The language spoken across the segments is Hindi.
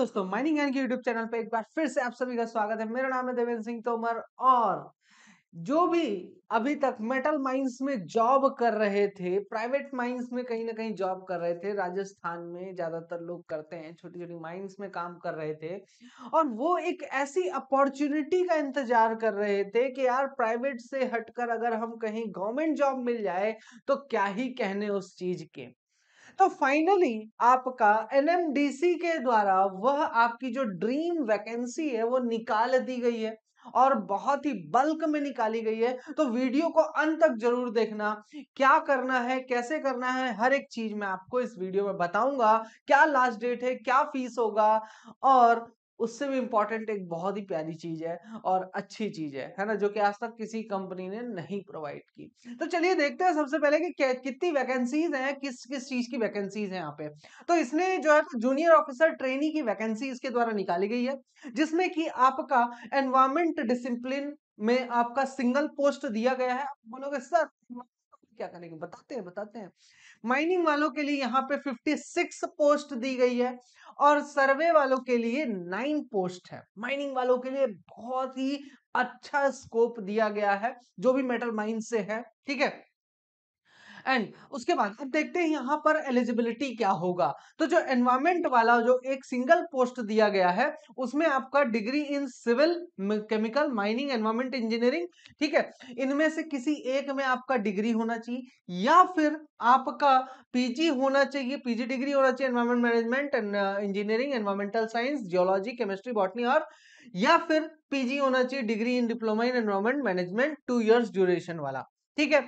दोस्तों माइनिंग एंड यूट्यूब चैनल पर एक बार फिर से आप सभी का स्वागत है मेरा नाम है देवेंद्र सिंह तोमर और जो भी अभी तक मेटल माइंस में जॉब कर रहे थे प्राइवेट माइंस में कहीं ना कहीं जॉब कर रहे थे राजस्थान में ज्यादातर लोग करते हैं छोटी छोटी माइंस में काम कर रहे थे और वो एक ऐसी अपॉर्चुनिटी का इंतजार कर रहे थे कि यार प्राइवेट से हटकर अगर हम कहीं गवर्नमेंट जॉब मिल जाए तो क्या ही कहने उस चीज के तो फाइनली आपका एनएमडीसी के द्वारा वह आपकी जो ड्रीम वैकेंसी है वो निकाल दी गई है और बहुत ही बल्क में निकाली गई है तो वीडियो को अंत तक जरूर देखना क्या करना है कैसे करना है हर एक चीज मैं आपको इस वीडियो में बताऊंगा क्या लास्ट डेट है क्या फीस होगा और उससे भी इम्पोर्टेंट एक बहुत ही प्यारी चीज है और अच्छी चीज है है ना जो कि आज तक किसी कंपनी ने नहीं प्रोवाइड की तो चलिए देखते हैं सबसे पहले कि कितनी वैकेंसीज हैं किस किस चीज की वैकेंसीज हैं यहाँ पे तो इसने जो है जूनियर ऑफिसर ट्रेनिंग की वैकेंसी इसके द्वारा निकाली गई है जिसमें कि आपका एनवायरमेंट डिसिप्लिन में आपका सिंगल पोस्ट दिया गया है आप बोलोगे सर क्या करेंगे बताते हैं बताते हैं माइनिंग वालों के लिए यहाँ पे 56 पोस्ट दी गई है और सर्वे वालों के लिए नाइन पोस्ट है माइनिंग वालों के लिए बहुत ही अच्छा स्कोप दिया गया है जो भी मेटल माइन से है ठीक है एंड उसके बाद अब देखते हैं यहाँ पर एलिजिबिलिटी क्या होगा तो जो एनवायरमेंट वाला जो एक सिंगल पोस्ट दिया गया है उसमें आपका degree in civil chemical mining environment engineering ठीक है इनमें से किसी एक में आपका डिग्री होना चाहिए या फिर आपका पीजी होना चाहिए पीजी डिग्री होना चाहिए environment management engineering environmental science geology chemistry botany और या फिर पीजी होना चाहिए degree in diploma in environment management two years duration वाला ठीक है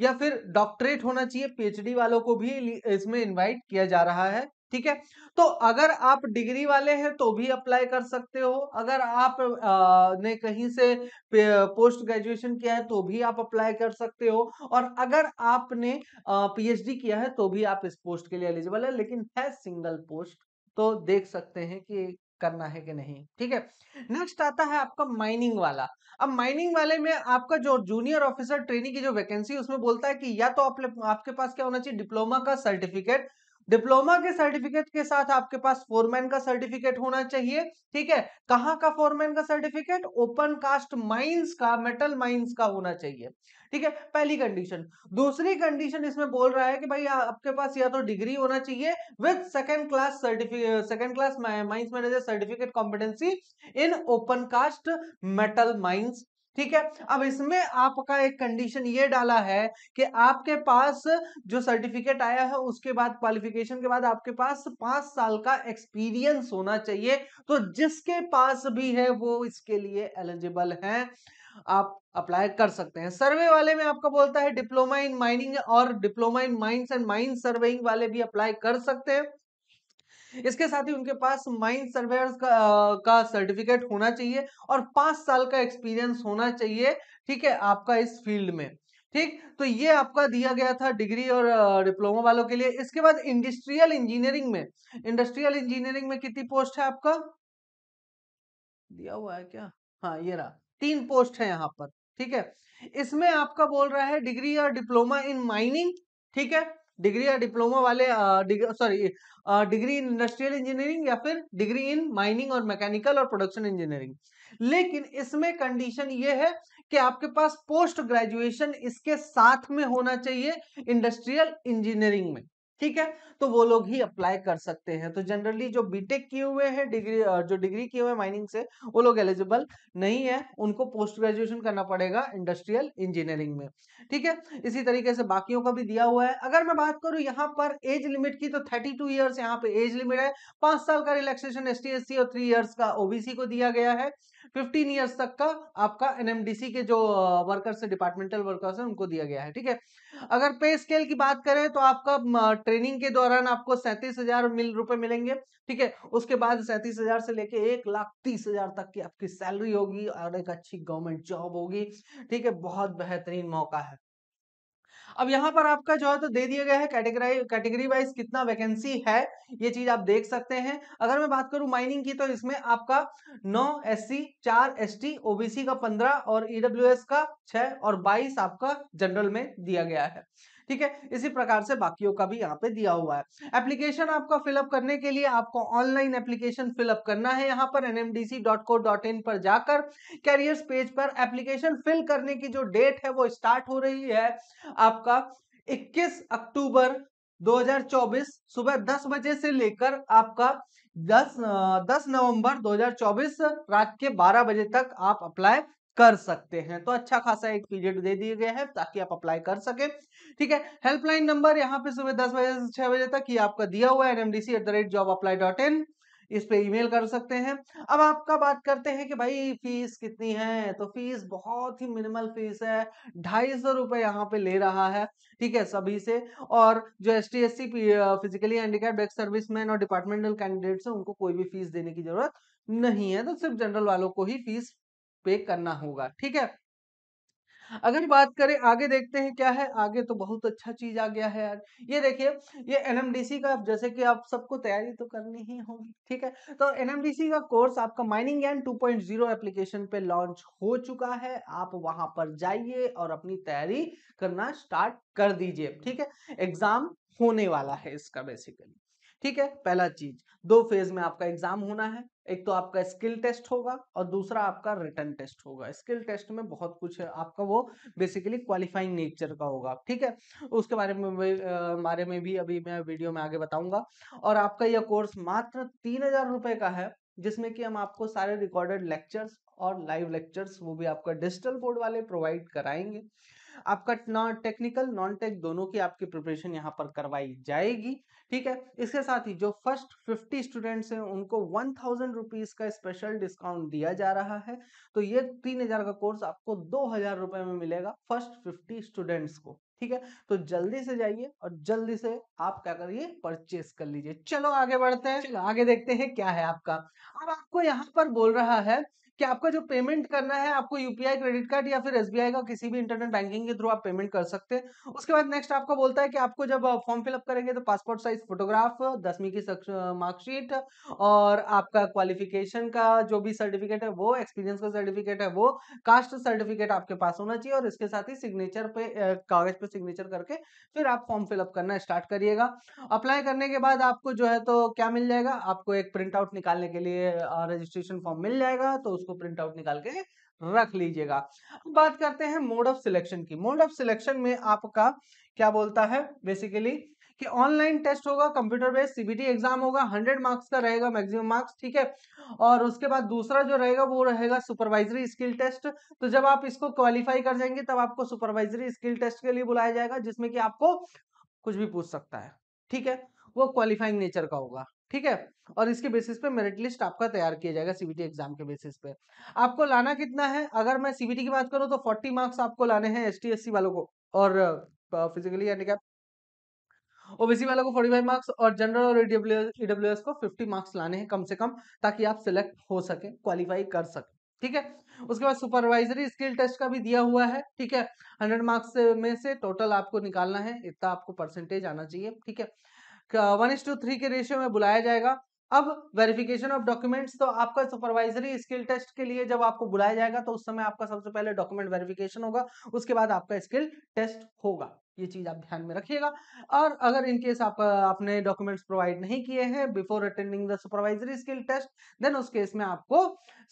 या फिर डॉक्टरेट होना चाहिए पीएचडी वालों को भी इसमें इनवाइट किया जा रहा है ठीक है तो अगर आप डिग्री वाले हैं तो भी अप्लाई कर सकते हो अगर आप आ, ने कहीं से पोस्ट ग्रेजुएशन किया है तो भी आप अप्लाई कर सकते हो और अगर आपने पीएचडी किया है तो भी आप इस पोस्ट के लिए एलिजिबल है लेकिन है सिंगल पोस्ट तो देख सकते हैं कि करना है कि नहीं ठीक है नेक्स्ट आता है आपका माइनिंग वाला अब माइनिंग वाले में आपका जो जूनियर ऑफिसर ट्रेनिंग की जो वैकेंसी उसमें बोलता है कि या तो आप, आपके पास क्या होना चाहिए डिप्लोमा का सर्टिफिकेट डिप्लोमा के सर्टिफिकेट के साथ आपके पास फोरमैन का सर्टिफिकेट होना चाहिए ठीक है कहाँ का फोरमैन का सर्टिफिकेट ओपन कास्ट माइंस का मेटल माइंस का होना चाहिए ठीक है पहली कंडीशन दूसरी कंडीशन इसमें बोल रहा है कि भाई आपके पास या तो डिग्री होना चाहिए with second class certificate second class mines manager certificate competency in open cast metal mines ठीक है अब इसमें आपका एक कंडीशन ये डाला है कि आपके पास जो सर्टिफिकेट आया है उसके बाद क्वालिफिकेशन के बाद आपके पास पांच साल का एक्सपीरियंस होना चाहिए तो जिसके पास भी है वो इसके लिए एलिजिबल है आप अप्लाई कर सकते हैं सर्वे वाले में आपका बोलता है डिप्लोमा इन माइनिंग और diploma in mines and mine surveying वाले भी अप्लाई कर सकते हैं इसके साथ ही उनके पास माइन सर्वेयर का, का सर्टिफिकेट होना चाहिए और पांच साल का एक्सपीरियंस होना चाहिए ठीक है आपका इस फील्ड में ठीक तो ये आपका दिया गया था डिग्री और डिप्लोमा वालों के लिए इसके बाद इंडस्ट्रियल इंजीनियरिंग में इंडस्ट्रियल इंजीनियरिंग में कितनी पोस्ट है आपका दिया हुआ है क्या हाँ ये रहा तीन पोस्ट है यहाँ पर ठीक है इसमें आपका बोल रहा है डिग्री या डिप्लोमा इन माइनिंग ठीक है डिग्री या डिप्लोमा वाले sorry degree in industrial engineering या फिर डिग्री इन माइनिंग और मैकेनिकल और प्रोडक्शन इंजीनियरिंग लेकिन इसमें कंडीशन ये है कि आपके पास पोस्ट ग्रेजुएशन इसके साथ में होना चाहिए इंडस्ट्रियल इंजीनियरिंग में ठीक है तो वो लोग ही अप्लाई कर सकते हैं तो जनरली जो बीटेक किए हुए हैं डिग्री जो डिग्री किए हुए हैं माइनिंग से वो लोग एलिजिबल नहीं है उनको पोस्ट ग्रेजुएशन करना पड़ेगा इंडस्ट्रियल इंजीनियरिंग में ठीक है इसी तरीके से बाकियों का भी दिया हुआ है अगर मैं बात करूं यहाँ पर एज लिमिट की तो थर्टी टू ईयर्स यहाँ पे एज लिमिट है पांच साल का रिलैक्सेशन एस टी और थ्री ईयर्स का ओबीसी को दिया गया है फिफ्टीन ईयर्स तक का आपका एनएमडीसी के जो वर्कर्स है डिपार्टमेंटल वर्कर्स है उनको दिया गया है ठीक है अगर पे स्केल की बात करें तो आपका ट्रेनिंग के दौरान आपको सैंतीस हजार मिल रुपए मिलेंगे ठीक है उसके बाद सैंतीस हजार से लेके एक लाख तीस हजार तक की आपकी सैलरी होगी और एक अच्छी गवर्नमेंट जॉब होगी ठीक है बहुत बेहतरीन मौका है अब यहाँ पर आपका जो है तो दे दिया गया है कैटेगरी कैटेगरी वाइज कितना वैकेंसी है ये चीज आप देख सकते हैं अगर मैं बात करूं माइनिंग की तो इसमें आपका नौ एस सी चार एस टी ओबीसी का पंद्रह और ईडब्ल्यू का छह और बाईस आपका जनरल में दिया गया है ठीक है इसी प्रकार से बाकियों का भी यहाँ पे दिया हुआ है एप्लीकेशन आपका फिलअप करने के लिए आपको ऑनलाइन एप्लीकेशन फिलअप करना है यहाँ पर एनएमडीसी.co.in पर जाकर कैरियर पेज पर एप्लीकेशन फिल करने की जो डेट है वो स्टार्ट हो रही है आपका 21 अक्टूबर 2024 सुबह 10 बजे से लेकर आपका 10 10 नवंबर 2024 रात के 12 बजे तक आप अप्लाई कर सकते हैं तो अच्छा खासा एक पीरियड दे दिया गया है ताकि आप अप्लाई कर सके ठीक है हेल्पलाइन नंबर यहाँ पे सुबह दस बजे से छह बजे तक ये आपका दिया हुआ है NMDC at the rate job apply dot in इस पे ईमेल कर सकते हैं अब आपका बात करते हैं कि भाई फीस कितनी है तो फीस बहुत ही मिनिमल फीस है ढाई सौ रुपए यहाँ पे ले रहा है ठीक है सभी से और जो S T S C physically handicap best serviceman और डिपार्टमेंटल कैंडिडेट्स हैं उनको कोई भी फीस देने की जरूरत नहीं है तो सिर्फ जनरल वालों को ही फीस पे करना होगा ठीक है अगर बात करें आगे देखते हैं क्या है आगे तो बहुत अच्छा चीज आ गया है यार ये देखिए ये एनएमडीसी का जैसे कि आप सबको तैयारी तो करनी ही होगी ठीक है तो एनएमडीसी का कोर्स आपका माइनिंग एंड 2.0 एप्लीकेशन पे लॉन्च हो चुका है आप वहां पर जाइए और अपनी तैयारी करना स्टार्ट कर दीजिए ठीक है एग्जाम होने वाला है इसका बेसिकली ठीक है पहला चीज दो फेज में आपका एग्जाम होना है एक तो आपका स्किल टेस्ट होगा और दूसरा आपका रिटर्न टेस्ट होगा स्किल टेस्ट में बहुत कुछ है आपका वो बेसिकली क्वालिफाइंग नेचर का होगा ठीक है उसके बारे में बारे में भी अभी मैं वीडियो में आगे बताऊंगा और आपका यह कोर्स मात्र तीन हजार रुपए का है जिसमें कि हम आपको सारे रिकॉर्डेड लेक्चर्स और लाइव लेक्चर्स वो भी आपका डिजिटल बोर्ड वाले प्रोवाइड कराएंगे आपका नॉन टेक्निकल नॉन टेक दोनों की आपकी प्रिपरेशन यहाँ पर करवाई जाएगी ठीक है इसके साथ ही जो फर्स्ट फिफ्टी स्टूडेंट्स हैं उनको वन थाउजेंड रुपीज का स्पेशल डिस्काउंट दिया जा रहा है तो ये तीन हजार का कोर्स आपको दो हजार रुपए में मिलेगा फर्स्ट फिफ्टी स्टूडेंट्स को ठीक है तो जल्दी से जाइए और जल्दी से आप क्या करिए परचेस कर लीजिए चलो आगे बढ़ते हैं आगे देखते हैं क्या है आपका अब आपको यहाँ पर बोल रहा है कि आपका जो पेमेंट करना है आपको यूपीआई क्रेडिट कार्ड या फिर एसबीआई का किसी भी इंटरनेट बैंकिंग के थ्रू आप पेमेंट कर सकते हैं उसके बाद नेक्स्ट आपको बोलता है कि आपको जब फॉर्म फिलअप करेंगे तो पासपोर्ट साइज फोटोग्राफ दसवीं की मार्कशीट और आपका क्वालिफिकेशन का जो भी सर्टिफिकेट है वो एक्सपीरियंस का सर्टिफिकेट है वो कास्ट सर्टिफिकेट आपके पास होना चाहिए और इसके साथ ही सिग्नेचर पे कागज पे सिग्नेचर करके फिर आप फॉर्म फिलअप करना स्टार्ट करिएगा अप्लाई करने के बाद आपको जो है तो क्या मिल जाएगा आपको एक प्रिंट आउट निकालने के लिए रजिस्ट्रेशन फॉर्म मिल जाएगा तो उसको प्रिंट आउट निकाल के रख लीजिएगा बात करते हैं मोड ऑफ सिलेक्शन की मोड ऑफ सिलेक्शन में आपका क्या बोलता है बेसिकली कि ऑनलाइन टेस्ट होगा कंप्यूटर बेस्ड सीबीटी एग्जाम होगा हंड्रेड मार्क्स का रहेगा मैक्सिमम मार्क्स ठीक है और उसके बाद दूसरा जो रहेगा वो रहेगा सुपरवाइजरी स्किल टेस्ट तो जब आप इसको क्वालिफाई कर जाएंगे तब आपको सुपरवाइजरी स्किल टेस्ट के लिए बुलाया जाएगा जिसमें कि आपको कुछ भी पूछ सकता है ठीक है वो क्वालिफाइंग नेचर का होगा ठीक है और इसके बेसिस पे मेरिट लिस्ट आपका तैयार किया जाएगा सीबीटी एग्जाम के बेसिस पे आपको लाना कितना है अगर मैं सीबीटी की बात करूँ तो फोर्टी मार्क्स आपको लाने हैं एस टी वालों को और फिजिकली क्या ओबीसी वालों को 45 मार्क्स और जनरल और ईडब्ल्यू e e को 50 मार्क्स लाने हैं कम से कम ताकि आप सिलेक्ट हो सके क्वालिफाई कर सके ठीक है उसके बाद सुपरवाइजरी स्किल टेस्ट का भी दिया हुआ है ठीक है हंड्रेड मार्क्स में से टोटल आपको निकालना है इतना आपको परसेंटेज आना चाहिए ठीक है वन इज टू थ्री के रेशियो में बुलाया जाएगा अब वेरिफिकेशन ऑफ डॉक्यूमेंट्स तो आपका सुपरवाइजरी स्किल टेस्ट के लिए जब आपको बुलाया जाएगा तो उस समय आपका सबसे पहले डॉक्यूमेंट वेरिफिकेशन होगा उसके बाद आपका स्किल टेस्ट होगा ये चीज आप ध्यान में रखिएगा और अगर इन केस आप आपने डॉक्यूमेंट्स प्रोवाइड नहीं किए हैं before attending the supervisory skill test then उस केस में आपको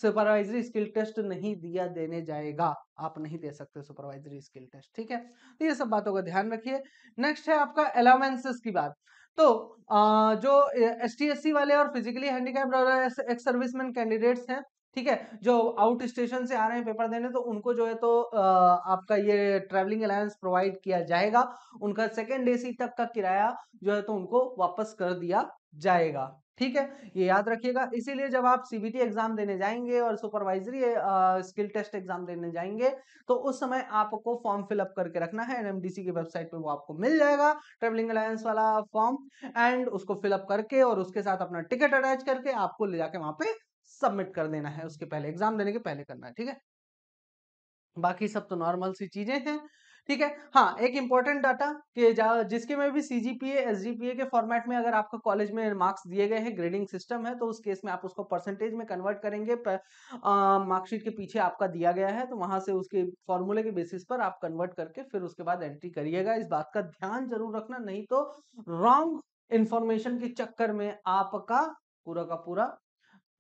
सुपरवाइजरी स्किल टेस्ट नहीं दिया देने जाएगा आप नहीं दे सकते सुपरवाइजरी स्किल टेस्ट ठीक है तो ये सब बातों का ध्यान रखिए नेक्स्ट है आपका अलाउंसेस की बात तो जो एस टी वाले और फिजिकली हैंडीकैप्ड और एक्स सर्विसमैन कैंडिडेट्स हैं ठीक है जो आउट स्टेशन से आ रहे हैं पेपर देने तो उनको जो है तो आपका ये ट्रैवलिंग अलायंस प्रोवाइड किया जाएगा उनका सेकेंड ए तक का किराया जो है तो उनको वापस कर दिया जाएगा ठीक है ये याद रखिएगा इसीलिए जब आप सीबीटी एग्जाम देने जाएंगे और सुपरवाइजरी स्किल टेस्ट एग्जाम देने जाएंगे तो उस समय आपको फॉर्म फिलअप करके रखना है एनएमडीसी की वेबसाइट पे वो आपको मिल जाएगा ट्रेवलिंग अलायंस वाला फॉर्म एंड उसको फिलअप करके और उसके साथ अपना टिकट अटैच करके आपको ले जाके वहां पे सबमिट कर देना है उसके पहले एग्जाम देने के पहले करना है ठीक है बाकी सब तो नॉर्मल सी चीजें हैं ठीक है हाँ एक इंपॉर्टेंट डाटा कि जिसके में भी सीजीपीए जी एस के फॉर्मेट में अगर आपका कॉलेज में मार्क्स दिए गए हैं ग्रेडिंग सिस्टम है तो उस केस में आप उसको परसेंटेज में कन्वर्ट करेंगे मार्कशीट के पीछे आपका दिया गया है तो वहां से उसके फॉर्मूले के बेसिस पर आप कन्वर्ट करके फिर उसके बाद एंट्री करिएगा इस बात का ध्यान जरूर रखना नहीं तो रॉन्ग इंफॉर्मेशन के चक्कर में आपका पूरा का पूरा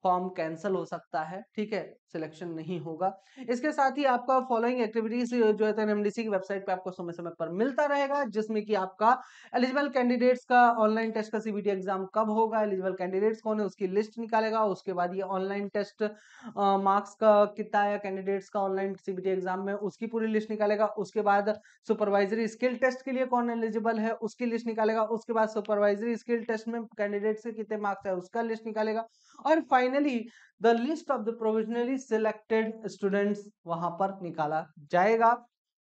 फॉर्म कैंसिल हो सकता है ठीक है सिलेक्शन नहीं होगा इसके साथ ही आपका फॉलोइंग एक्टिविटीज जो है एनएमडीसी तो की वेबसाइट पे आपको समय समय पर मिलता रहेगा जिसमें कि आपका एलिजिबल कैंडिडेट्स का ऑनलाइन टेस्ट का सीबीटी एग्जाम कब होगा एलिजिबल कैंडिडेट्स कौन है उसकी लिस्ट निकालेगा उसके बाद ये ऑनलाइन टेस्ट मार्क्स का कितना आया कैंडिडेट्स का ऑनलाइन सीबीटी एग्जाम में उसकी पूरी लिस्ट निकालेगा उसके बाद सुपरवाइजरी स्किल टेस्ट के लिए कौन एलिजिबल है उसकी लिस्ट निकालेगा उसके बाद सुपरवाइजरी स्किल टेस्ट में कैंडिडेट्स के कितने मार्क्स है उसका लिस्ट निकालेगा और finally the list of the provisionally selected students वहां पर निकाला जाएगा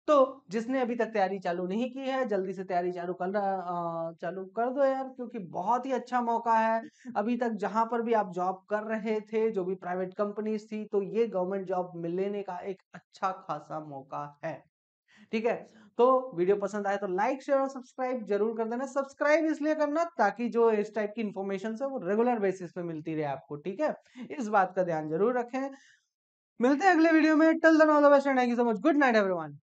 तो जिसने अभी तक तैयारी चालू नहीं की है जल्दी से तैयारी चालू कर रहा चालू कर दो यार क्योंकि बहुत ही अच्छा मौका है अभी तक जहां पर भी आप जॉब कर रहे थे जो भी प्राइवेट कंपनीज थी तो ये गवर्नमेंट जॉब मिलने का एक अच्छा खासा मौका है ठीक है तो वीडियो पसंद आए तो लाइक शेयर और सब्सक्राइब जरूर कर देना सब्सक्राइब इसलिए करना ताकि जो इस टाइप की इन्फॉर्मेशन है वो रेगुलर बेसिस पे मिलती रहे आपको ठीक है इस बात का ध्यान जरूर रखें मिलते हैं अगले वीडियो में till then all the best and thank you so much good night everyone